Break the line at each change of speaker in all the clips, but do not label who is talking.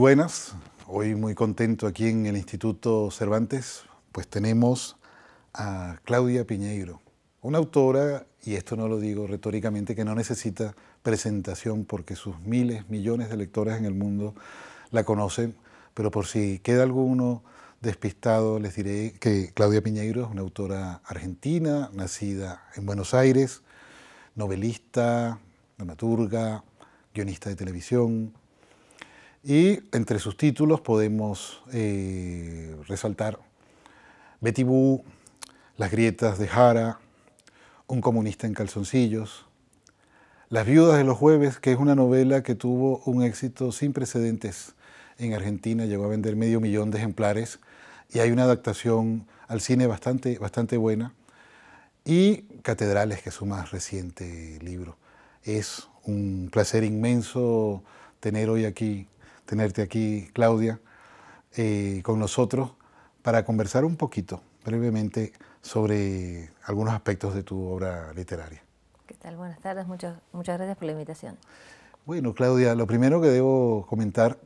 buenas. Hoy muy contento aquí en el Instituto Cervantes, pues tenemos a Claudia Piñeiro, una autora, y esto no lo digo retóricamente, que no necesita presentación porque sus miles, millones de lectoras en el mundo la conocen, pero por si queda alguno despistado, les diré que Claudia Piñeiro es una autora argentina, nacida en Buenos Aires, novelista, dramaturga, guionista de televisión, y entre sus títulos podemos eh, resaltar Betty Boo, Las grietas de Jara, Un comunista en calzoncillos, Las viudas de los jueves, que es una novela que tuvo un éxito sin precedentes en Argentina, llegó a vender medio millón de ejemplares y hay una adaptación al cine bastante, bastante buena. Y Catedrales, que es su más reciente libro. Es un placer inmenso tener hoy aquí tenerte aquí, Claudia, eh, con nosotros para conversar un poquito, brevemente, sobre algunos aspectos de tu obra literaria.
¿Qué tal? Buenas tardes, muchas, muchas gracias por la invitación.
Bueno, Claudia, lo primero que debo comentar,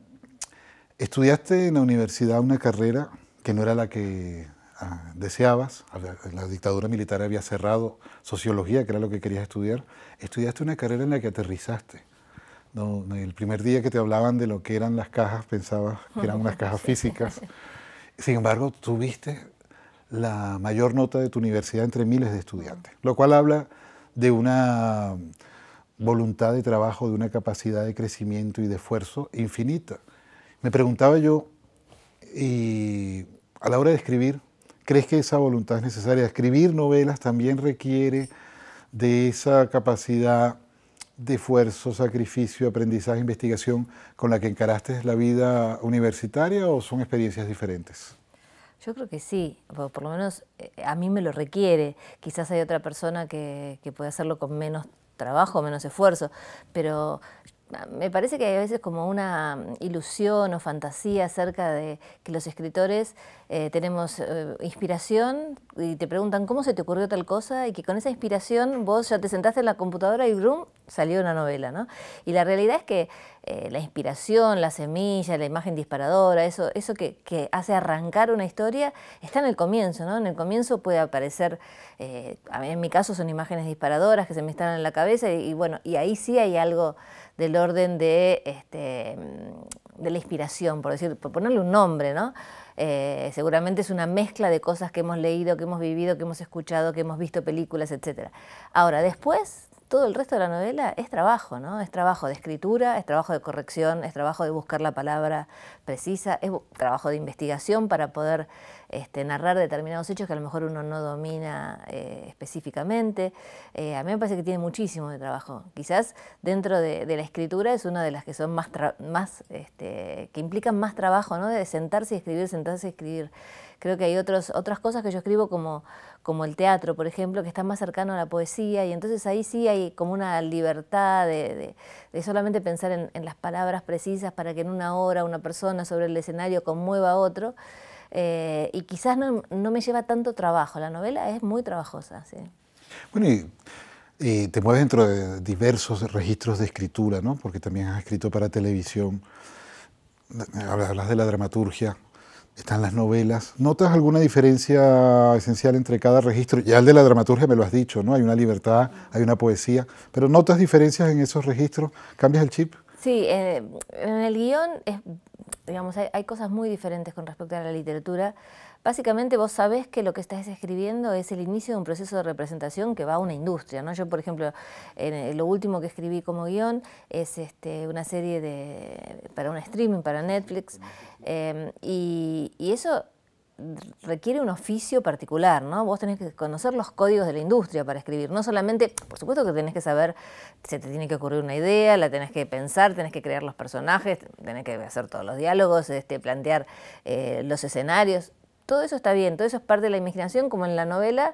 estudiaste en la universidad una carrera que no era la que ah, deseabas, la dictadura militar había cerrado sociología, que era lo que querías estudiar, estudiaste una carrera en la que aterrizaste el primer día que te hablaban de lo que eran las cajas, pensabas que eran unas cajas físicas. Sin embargo, tuviste la mayor nota de tu universidad entre miles de estudiantes, lo cual habla de una voluntad de trabajo, de una capacidad de crecimiento y de esfuerzo infinita. Me preguntaba yo, a la hora de escribir, ¿crees que esa voluntad es necesaria? Escribir novelas también requiere de esa capacidad de esfuerzo, sacrificio, aprendizaje, investigación con la que encaraste la vida universitaria o son experiencias diferentes?
Yo creo que sí, por, lo menos eh, a mí me lo requiere. Quizás hay otra persona que, que puede hacerlo con menos trabajo, menos esfuerzo, pero me parece que hay a veces como una mm, ilusión o fantasía acerca de que los escritores eh, tenemos eh, inspiración y te preguntan cómo se te ocurrió tal cosa y que con esa inspiración vos ya te sentaste en la computadora y brum, salió una novela, ¿no? Y la realidad es que eh, la inspiración, la semilla, la imagen disparadora, eso, eso que, hace arrancar una historia, está en el comienzo, ¿no? En el comienzo puede aparecer, en mi caso son imágenes disparadoras que se me están en la cabeza y, y bueno, y ahí sí hay algo del orden de, este, mm, de la inspiración, por decir, por ponerle un nombre, ¿no? Eh, seguramente es una mezcla de cosas que hemos leído, que hemos vivido, que hemos escuchado, que hemos visto películas, etc. Ahora, después, todo el resto de la novela es trabajo, ¿no? Es trabajo de escritura, es trabajo de corrección, es trabajo de buscar la palabra precisa, es trabajo de investigación para poder este, narrar determinados hechos que a lo mejor uno no domina eh, específicamente. Eh, a mí me parece que tiene muchísimo de trabajo. Quizás dentro de, la escritura es una de las que son más, este, que implican más trabajo, ¿no? De sentarse y escribir, sentarse y escribir. Creo que hay otros, otras cosas que yo escribo como, como el teatro, por ejemplo, que está más cercano a la poesía y entonces ahí sí hay como una libertad de, solamente pensar en, en las palabras precisas para que en una hora una persona sobre el escenario conmueva a otro. Eh, y quizás no, no, me lleva tanto trabajo. La novela es muy trabajosa. Sí.
Bueno, y, te mueves dentro de diversos registros de escritura, ¿no? porque también has escrito para televisión, hablas de la dramaturgia, están las novelas. ¿Notas alguna diferencia esencial entre cada registro? Ya el de la dramaturgia me lo has dicho, ¿no? Hay una libertad, hay una poesía, pero ¿notas diferencias en esos registros? ¿Cambias el chip?
Sí, eh, en, el guión es, digamos, hay, cosas muy diferentes con respecto a la literatura. Básicamente vos sabés que lo que estás escribiendo es el inicio de un proceso de representación que va a una industria. ¿no? Yo, por ejemplo, en eh, lo último que escribí como guión es este, una serie de, para un streaming, para Netflix, eh, y eso requiere un oficio particular, ¿no? Vos tenés que conocer los códigos de la industria para escribir. No solamente, por supuesto que tenés que saber, se te tiene que ocurrir una idea, la tenés que pensar, tenés que crear los personajes, tenés que hacer todos los diálogos, este, plantear eh, los escenarios. Todo eso está bien, todo eso es parte de la imaginación, como en la novela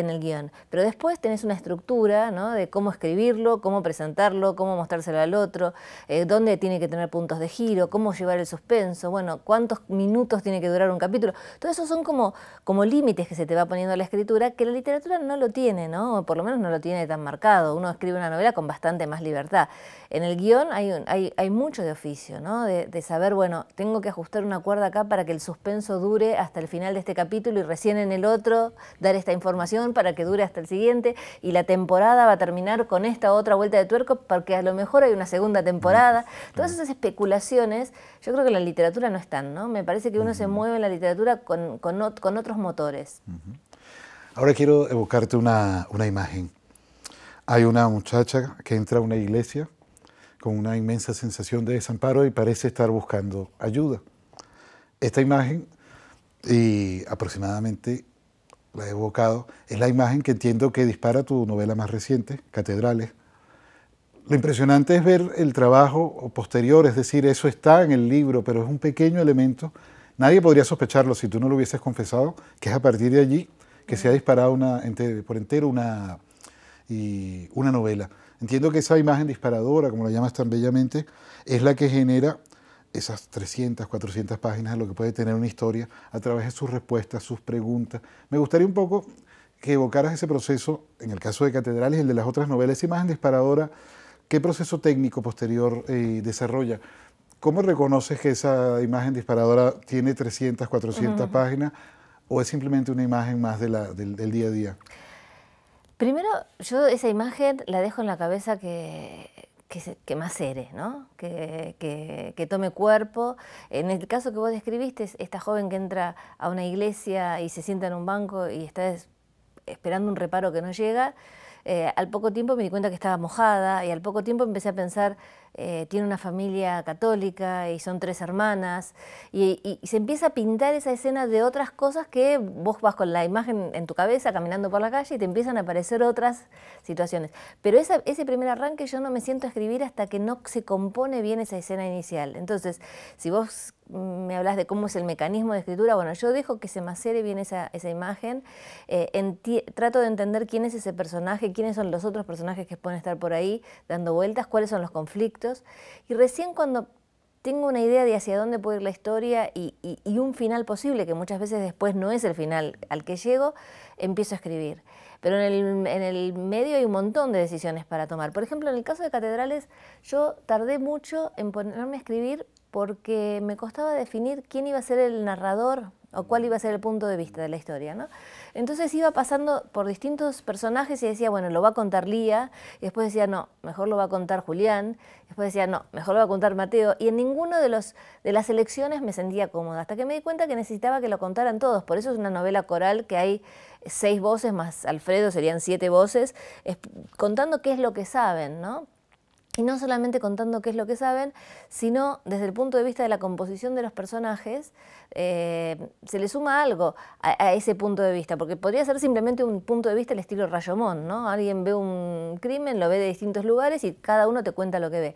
en el guión. Pero después tenés una estructura de cómo escribirlo, cómo presentarlo, cómo mostrárselo al otro, eh, dónde tiene que tener puntos de giro, cómo llevar el suspenso, bueno, cuántos minutos tiene que durar un capítulo. Todo eso son como, como límites que se te va poniendo a la escritura que la literatura no lo tiene, ¿no? O por lo menos no lo tiene tan marcado. Uno escribe una novela con bastante más libertad. En el guión hay, hay, hay mucho de oficio, ¿no? De, de saber, bueno, tengo que ajustar una cuerda acá para que el suspenso dure hasta el final de este capítulo y recién en el otro dar esta información para que dure hasta el siguiente y la temporada va a terminar con esta otra vuelta de tuerco porque a lo mejor hay una segunda temporada. Mm. Todas esas especulaciones yo creo que en la literatura no están, ¿no? Me parece que uno se mueve en la literatura con, otros motores.
Ahora quiero evocarte una, una imagen. Hay una muchacha que entra a una iglesia con una inmensa sensación de desamparo y parece estar buscando ayuda. Esta imagen y aproximadamente la he evocado, es la imagen que entiendo que dispara tu novela más reciente, Catedrales. Lo impresionante es ver el trabajo posterior, es decir, eso está en el libro, pero es un pequeño elemento. Nadie podría sospecharlo si tú no lo hubieses confesado, que es a partir de allí que se ha disparado una, por entero una, y una novela. Entiendo que esa imagen disparadora, como la llamas tan bellamente, es la que genera esas 300, 400 páginas de lo que puede tener una historia a través de sus respuestas, sus preguntas. Me gustaría un poco que evocaras ese proceso, en el caso de Catedrales y el de las otras novelas, imagen disparadora, ¿qué proceso técnico posterior eh, desarrolla? ¿Cómo reconoces que esa imagen disparadora tiene 300, 400 páginas o es simplemente una imagen más del, del día a día?
Primero, yo esa imagen la dejo en la cabeza que, que, que eres, ¿no? Que, tome cuerpo. En el caso que vos describiste, esta joven que entra a una iglesia y se sienta en un banco y está esperando un reparo que no llega, eh, al poco tiempo me di cuenta que estaba mojada y al poco tiempo empecé a pensar, eh, tiene una familia católica y son tres hermanas, y, se empieza a pintar esa escena de otras cosas que vos vas con la imagen en tu cabeza caminando por la calle y te empiezan a aparecer otras situaciones. Pero ese primer arranque yo no me siento a escribir hasta que no se compone bien esa escena inicial. Entonces, si vos me hablas de cómo es el mecanismo de escritura, bueno, yo dejo que se macere bien esa, imagen, eh, trato de entender quién es ese personaje, quiénes son los otros personajes que pueden estar por ahí dando vueltas, cuáles son los conflictos, y recién cuando tengo una idea de hacia dónde puede ir la historia y, un final posible, que muchas veces después no es el final al que llego, empiezo a escribir. Pero en el, en el, medio hay un montón de decisiones para tomar. Por ejemplo, en el caso de Catedrales, yo tardé mucho en ponerme a escribir porque me costaba definir quién iba a ser el narrador o cuál iba a ser el punto de vista de la historia, ¿no? Entonces iba pasando por distintos personajes y decía, bueno, lo va a contar Lía, y después decía, no, mejor lo va a contar Julián, después decía, no, mejor lo va a contar Mateo, y en ninguno de, los, de las elecciones me sentía cómoda, hasta que me di cuenta que necesitaba que lo contaran todos, por eso es una novela coral que hay seis voces más Alfredo, serían siete voces, contando qué es lo que saben, ¿no? Y no solamente contando qué es lo que saben, sino desde el punto de vista de la composición de los personajes, eh, se le suma algo a, ese punto de vista, porque podría ser simplemente un punto de vista el estilo Rayomón, ¿no? Alguien ve un crimen, lo ve de distintos lugares y cada uno te cuenta lo que ve.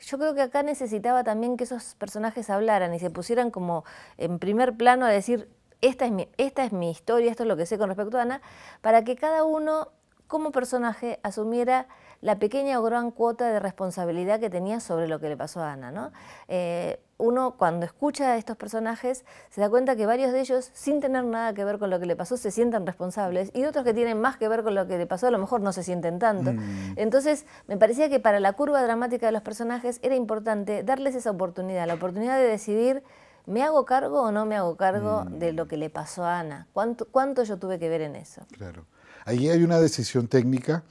Yo creo que acá necesitaba también que esos personajes hablaran y se pusieran como en primer plano a decir, esta es esta es mi historia, esto es lo que sé con respecto a Ana, para que cada uno como personaje asumiera la pequeña o gran cuota de responsabilidad que tenía sobre lo que le pasó a Ana. ¿no? Eh, uno cuando escucha a estos personajes se da cuenta que varios de ellos, sin tener nada que ver con lo que le pasó, se sientan responsables y otros que tienen más que ver con lo que le pasó a lo mejor no se sienten tanto. Mm. Entonces, me parecía que para la curva dramática de los personajes era importante darles esa oportunidad, la oportunidad de decidir ¿Me hago cargo o no me hago cargo mm. de lo que le pasó a Ana? ¿Cuánto, yo tuve que ver en eso?
Claro. Ahí hay una decisión técnica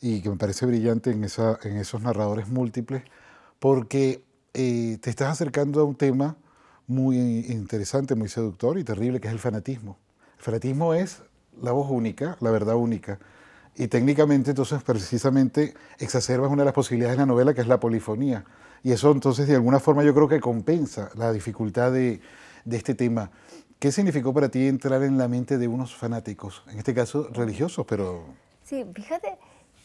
y que me parece brillante en, esa, en esos narradores múltiples, porque eh, te estás acercando a un tema muy interesante, muy seductor y terrible, que es el fanatismo. El fanatismo es la voz única, la verdad única. Y técnicamente, entonces, precisamente exacerbas una de las posibilidades de la novela, que es la polifonía. Y eso, entonces, de alguna forma, yo creo que compensa la dificultad de, de este tema. ¿Qué significó para ti entrar en la mente de unos fanáticos, en este caso religiosos, pero...
Sí, fíjate,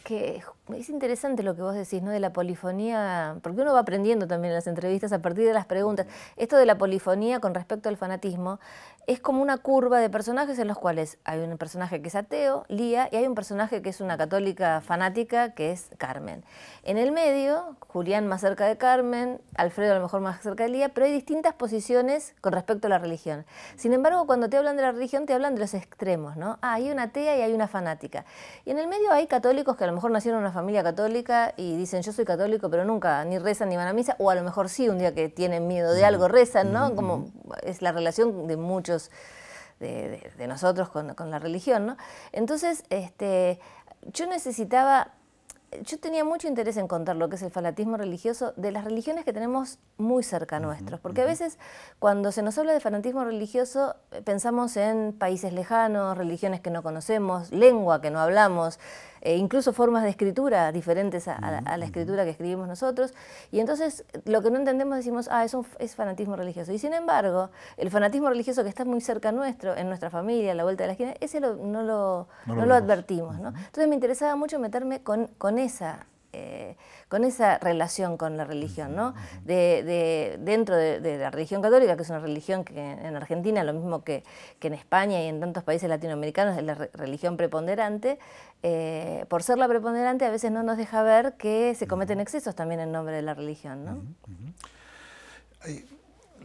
que es interesante lo que vos decís, ¿no? De la polifonía, porque uno va aprendiendo también en las entrevistas a partir de las preguntas. Esto de la polifonía con respecto al fanatismo es como una curva de personajes en los cuales hay un personaje que es ateo, Lía, y hay un personaje que es una católica fanática, que es Carmen. En el medio, Julián más cerca de Carmen, Alfredo a lo mejor más cerca de Lía, pero hay distintas posiciones con respecto a la religión. Sin embargo, cuando te hablan de la religión, te hablan de los extremos, ¿no? Ah, hay una atea y hay una fanática. Y en el medio hay católicos que lo a lo mejor nacieron en una familia católica y dicen yo soy católico, pero nunca ni rezan ni van a misa, o a lo mejor sí, un día que tienen miedo de algo rezan, ¿no? Como es la relación de muchos de, nosotros con, la religión, ¿no? Entonces, este, yo necesitaba, yo tenía mucho interés en contar lo que es el fanatismo religioso de las religiones que tenemos muy cerca a nuestros, porque a veces cuando se nos habla de fanatismo religioso eh, pensamos en países lejanos, religiones que no conocemos, lengua que no hablamos, e incluso formas de escritura diferentes a, la escritura que escribimos nosotros. Y entonces lo que no entendemos decimos, ah, es, es fanatismo religioso. Y sin embargo, el fanatismo religioso que está muy cerca nuestro, en nuestra familia, a la vuelta de la esquina, ese no, lo, lo advertimos. Entonces me interesaba mucho meterme con, con esa eh, con esa relación con la religión, De, dentro de, la religión católica, que es una religión que en Argentina, lo mismo que, que en España y en tantos países latinoamericanos, es la religión preponderante, eh, por ser la preponderante, a veces no nos deja ver que se cometen excesos también en nombre de la religión.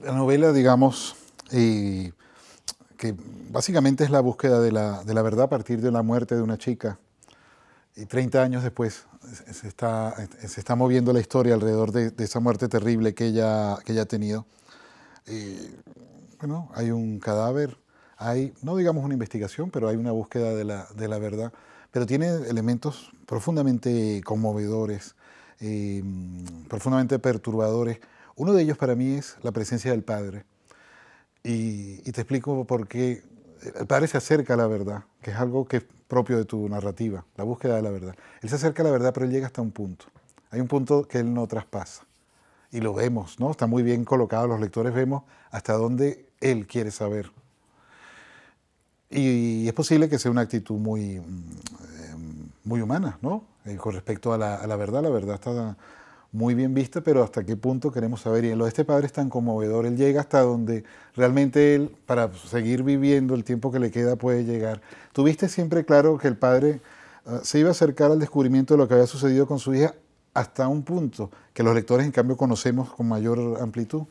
La novela, digamos, que básicamente es la búsqueda de la, verdad a partir de la muerte de una chica. Y 30 años después se está, moviendo la historia alrededor de, esa muerte terrible que ella, ha tenido. bueno, hay un cadáver, hay, no digamos una investigación, pero hay una búsqueda de la verdad pero tiene elementos profundamente conmovedores, em, profundamente perturbadores. Uno de ellos para mí es la presencia del Padre. Y, y, te explico por qué el Padre se acerca a la verdad, que es algo que es propio de tu narrativa, la búsqueda de la verdad. Él se acerca a la verdad, pero él llega hasta un punto. Hay un punto que él no traspasa. Y lo vemos, ¿no? Está muy bien colocado, los lectores vemos hasta dónde él quiere saber y, es posible que sea una actitud muy, mm, eh, muy humana, ¿no? Eh, con respecto a la, verdad, la verdad está muy bien vista, pero hasta qué punto queremos saber. Y en lo de este padre es tan conmovedor, él llega hasta donde realmente él, para seguir viviendo el tiempo que le queda, puede llegar. Tuviste siempre claro que el padre ah, se iba a acercar al descubrimiento de lo que había sucedido con su hija hasta un punto que los lectores, en cambio, conocemos con mayor amplitud.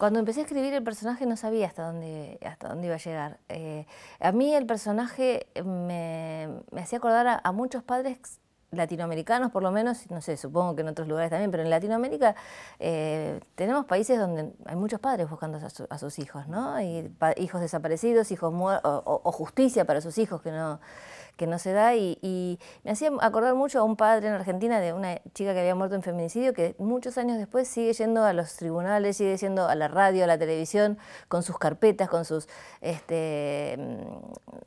Cuando empecé a escribir el personaje no sabía hasta dónde, hasta dónde iba a llegar. Eh, a mí el personaje me, me hacía acordar a, muchos padres latinoamericanos, por lo menos, no sé, supongo que en otros lugares también, pero en Latinoamérica eh, tenemos países donde hay muchos padres buscando a, sus hijos, ¿no? Y hijos desaparecidos, hijos muertos, o, o, justicia para sus hijos que no que no se da y, me hacía acordar mucho a un padre en Argentina de una chica que había muerto en feminicidio que muchos años después sigue yendo a los tribunales, sigue yendo a la radio, a la televisión, con sus carpetas, con sus, este, mm,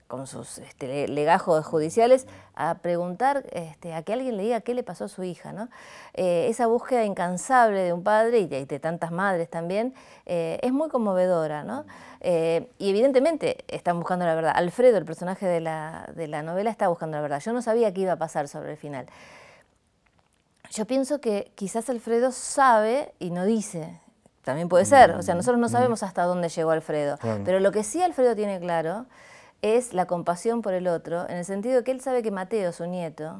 con sus este, legajos judiciales, a preguntar este, a que alguien le diga qué le pasó a su hija. ¿no? Eh, esa búsqueda incansable de un padre y de, tantas madres también eh, es muy conmovedora. ¿no? Eh, y evidentemente están buscando la verdad. Alfredo, el personaje de de la novela, la está buscando la verdad. Yo no sabía qué iba a pasar sobre el final. Yo pienso que quizás Alfredo sabe y no dice. También puede ser. O sea, mm, nosotros no mm. sabemos hasta dónde llegó Alfredo. Pero lo que sí Alfredo tiene claro es la compasión por el otro, en el sentido de que él sabe que Mateo, su nieto,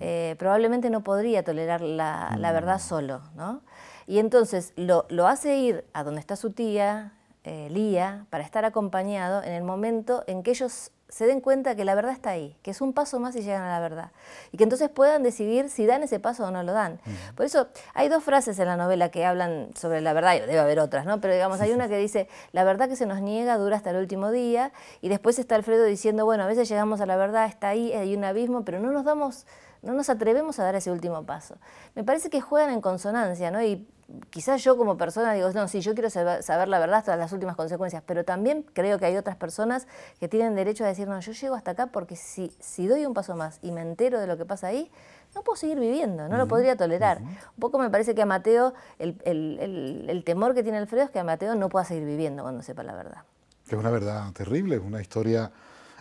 eh, probablemente no podría tolerar la, verdad mm. solo, ¿no? Y entonces lo, lo, hace ir a donde está su tía, eh, Lía, para estar acompañado en el momento en que ellos se den cuenta que la verdad está ahí, que es un paso más y llegan a la verdad. Y que entonces puedan decidir si dan ese paso o no lo dan. Por eso hay dos frases en la novela que hablan sobre la verdad, y debe haber otras, ¿no? Pero digamos, hay una que dice, la verdad que se nos niega dura hasta el último día, y después está Alfredo diciendo, bueno, a veces llegamos a la verdad, está ahí, hay un abismo, pero no nos damos no nos atrevemos a dar ese último paso. Me parece que juegan en consonancia, ¿no? Y quizás yo como persona digo, no, sí, yo quiero saber, la verdad hasta las últimas consecuencias, pero también creo que hay otras personas que tienen derecho a decir, no, yo llego hasta acá porque si, si doy un paso más y me entero de lo que pasa ahí, no puedo seguir viviendo, no lo podría tolerar. Un poco me parece que a Mateo, el, el, el, temor que tiene Alfredo es que a Mateo no pueda seguir viviendo cuando sepa
la verdad. Es una verdad terrible, es una historia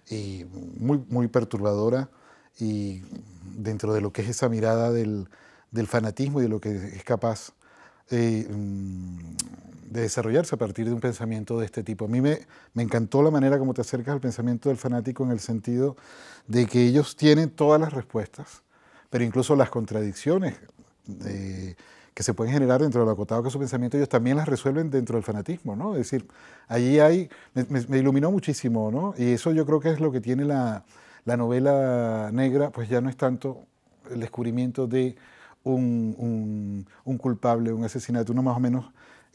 y eh, muy, muy perturbadora y dentro de lo que es esa mirada del, del fanatismo y de lo que es capaz eh, mm, de desarrollarse a partir de un pensamiento de este tipo. A mí me, me encantó la manera como te acercas al pensamiento del fanático en el sentido de que ellos tienen todas las respuestas, pero incluso las contradicciones eh, que se pueden generar dentro de lo acotado que es su pensamiento, ellos también las resuelven dentro del fanatismo, ¿no? Es decir, allí hay, me, iluminó muchísimo, ¿no? Y eso yo creo que es lo que tiene la, la novela negra, pues ya no es tanto el descubrimiento de un, un, culpable, un asesinato, uno más o menos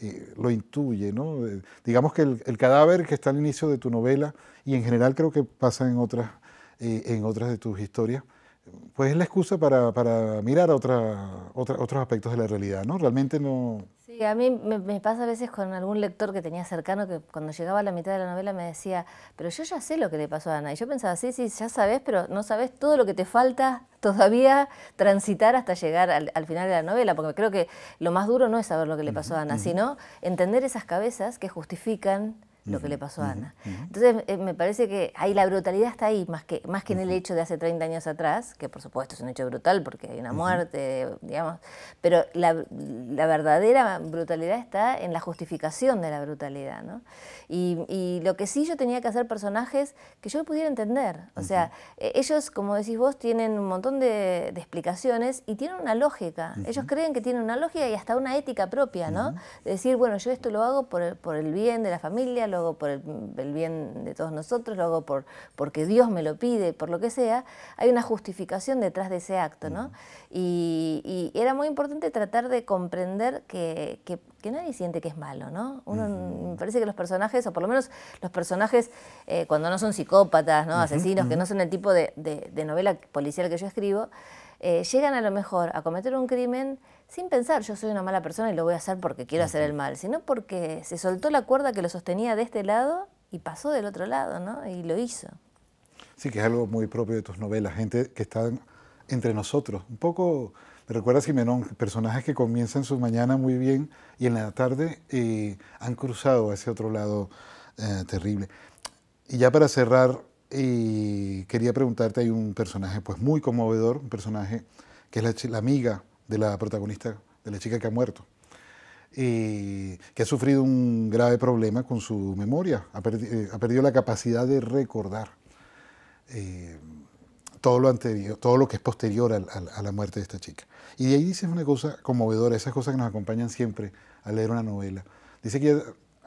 eh, lo intuye, ¿no? Eh, digamos que el, cadáver que está al inicio de tu novela, y en general creo que pasa en otras, eh, en otras de tus historias, pues es la excusa para, mirar otra, otros aspectos de la realidad, ¿no? Realmente no,
a mí me, pasa a veces con algún lector que tenía cercano que cuando llegaba a la mitad de la novela me decía, pero yo ya sé lo que le pasó a Ana. Y yo pensaba, sí, sí, ya sabes, pero no sabes todo lo que te falta todavía transitar hasta llegar al, final de la novela, porque creo que lo más duro no es saber lo que le pasó a Ana, sino entender esas cabezas que justifican lo que le pasó a Ana. Entonces, eh, me parece que ahí la brutalidad está ahí, más que, más que en el hecho de hace 30 años atrás, que por supuesto es un hecho brutal porque hay una muerte, digamos, pero la, verdadera brutalidad está en la justificación de la brutalidad, ¿no? Y, lo que sí yo tenía que hacer personajes que yo pudiera entender. O sea, e, ellos, como decís vos, tienen un montón de, explicaciones y tienen una lógica. Ellos creen que tienen una lógica y hasta una ética propia, ¿no? De decir, bueno, yo esto lo hago por el, por el bien de la familia, lo lo hago por el, bien de todos nosotros, lo hago por, porque Dios me lo pide, por lo que sea, hay una justificación detrás de ese acto, ¿no? y, era muy importante tratar de comprender que, nadie siente que es malo, ¿no? Uno, Me parece que los personajes, o por lo menos los personajes eh, cuando no son psicópatas, ¿no? Asesinos, que no son el tipo de, novela policial que yo escribo, eh, llegan a lo mejor a cometer un crimen sin pensar, yo soy una mala persona y lo voy a hacer porque quiero hacer el mal, sino porque se soltó la cuerda que lo sostenía de este lado y pasó del otro lado, ¿no? Y lo hizo.
Sí, que es algo muy propio de tus novelas, gente que está entre nosotros. Un poco, me recuerda a Simenón, personajes que comienzan su mañana muy bien y en la tarde eh, han cruzado a ese otro lado eh, terrible. Y ya para cerrar, eh, quería preguntarte, hay un personaje pues muy conmovedor, un personaje que es la amiga de la protagonista, de la chica que ha muerto, y que ha sufrido un grave problema con su memoria, ha, eh, perdido la capacidad de recordar eh, todo, lo anterior, todo lo que es posterior a, a la muerte de esta chica. Y de ahí dice una cosa conmovedora, esas cosas que nos acompañan siempre al leer una novela. Dice que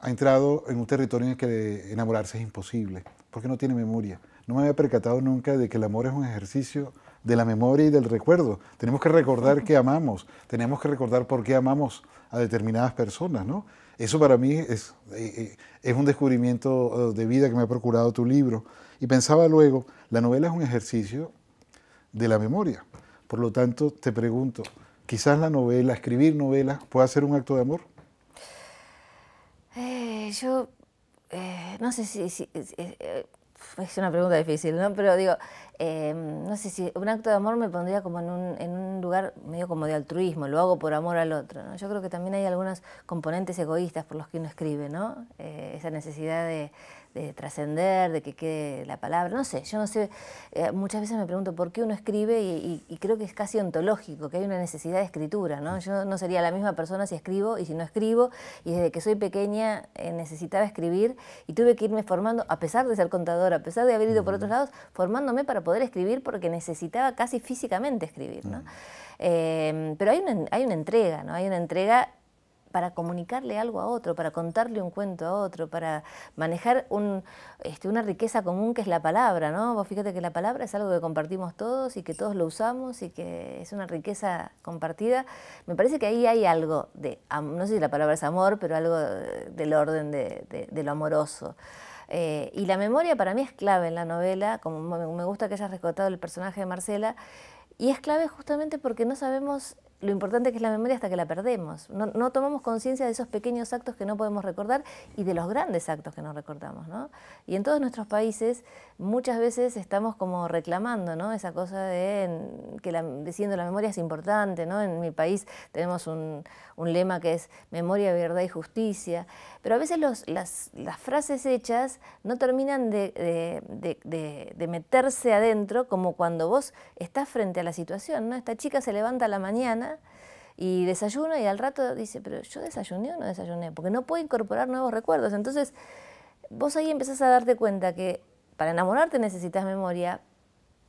ha entrado en un territorio en el que enamorarse es imposible, porque no tiene memoria. No me había percatado nunca de que el amor es un ejercicio de la memoria y del recuerdo. Tenemos que recordar que amamos, tenemos que recordar por qué amamos a determinadas personas, ¿no? Eso para mí es, eh, eh, es un descubrimiento eh, de vida que me ha procurado tu libro. Y pensaba luego, la novela es un ejercicio de la memoria. Por lo tanto, te pregunto, quizás la novela, escribir novelas, pueda ser un acto de amor?
Eh, yo eh, no sé si, es una pregunta difícil, ¿no? Pero digo, em, no sé si un acto de amor me pondría como en un, en un, lugar medio como de altruismo, lo hago por amor al otro, ¿no? Yo creo que también hay algunos componentes egoístas por los que uno escribe, ¿no? Eh, esa necesidad de, de trascender, de que quede la palabra, no sé, yo no sé, eh, muchas veces me pregunto por qué uno escribe y, creo que es casi ontológico, que hay una necesidad de escritura, ¿no? Yo no sería la misma persona si escribo y si no escribo, y desde que soy pequeña eh, necesitaba escribir y tuve que irme formando, a pesar de ser contadora, a pesar de haber ido por otros lados, formándome para poder escribir porque necesitaba casi físicamente escribir, ¿no? Mm. Eh, pero hay una, hay una entrega, ¿no? Hay una entrega para comunicarle algo a otro, para contarle un cuento a otro, para manejar este, una riqueza común que es la palabra, ¿no? Vos fíjate que la palabra es algo que compartimos todos y que todos lo usamos y que es una riqueza compartida. Me parece que ahí hay algo de, no sé si la palabra es amor, pero algo del orden de, lo amoroso. Eh, y la memoria para mí es clave en la novela, como me gusta que hayas rescatado el personaje de Marcela, y es clave justamente porque no sabemos lo importante que es la memoria hasta que la perdemos. No, tomamos conciencia de esos pequeños actos que no podemos recordar y de los grandes actos que no recordamos. Y en todos nuestros países muchas veces estamos como reclamando ¿no? esa cosa de que la, diciendo la memoria es importante. ¿no? En mi país tenemos un, un lema que es memoria, verdad y justicia. Pero a veces las, frases hechas no terminan de, meterse adentro como cuando vos estás frente a la situación. Esta chica se levanta a la mañana y desayuna y al rato dice, pero yo desayuné o no desayuné, porque no puedo incorporar nuevos recuerdos. Entonces, vos ahí empezás a darte cuenta que para enamorarte necesitas memoria,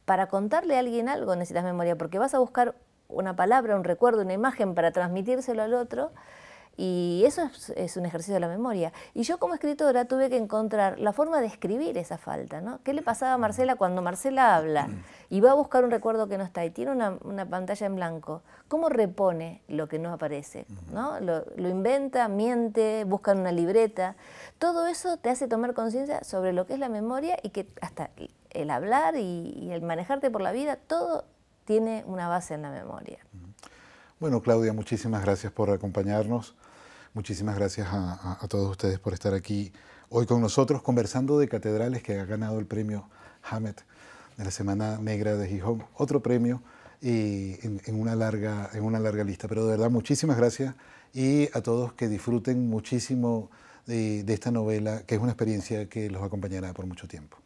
para contarle a alguien algo necesitas memoria, porque vas a buscar una palabra, un recuerdo, una imagen para transmitírselo al otro. Y eso es, un ejercicio de la memoria. Y yo como escritora tuve que encontrar la forma de escribir esa falta. ¿no? ¿Qué le pasaba a Marcela cuando Marcela habla y va a buscar un recuerdo que no está y tiene una, pantalla en blanco? ¿Cómo repone lo que no aparece? ¿no? Lo, inventa, miente, busca en una libreta. Todo eso te hace tomar conciencia sobre lo que es la memoria y que hasta el hablar y el manejarte por la vida, todo tiene una base en la memoria.
Bueno, Claudia, muchísimas gracias por acompañarnos. Muchísimas gracias a, todos ustedes por estar aquí hoy con nosotros conversando de catedrales que ha ganado el premio Hammett de la Semana Negra de Gijón. Otro premio y en, una larga, en una larga lista. Pero de verdad, muchísimas gracias y a todos que disfruten muchísimo de esta novela, que es una experiencia que los acompañará por mucho tiempo.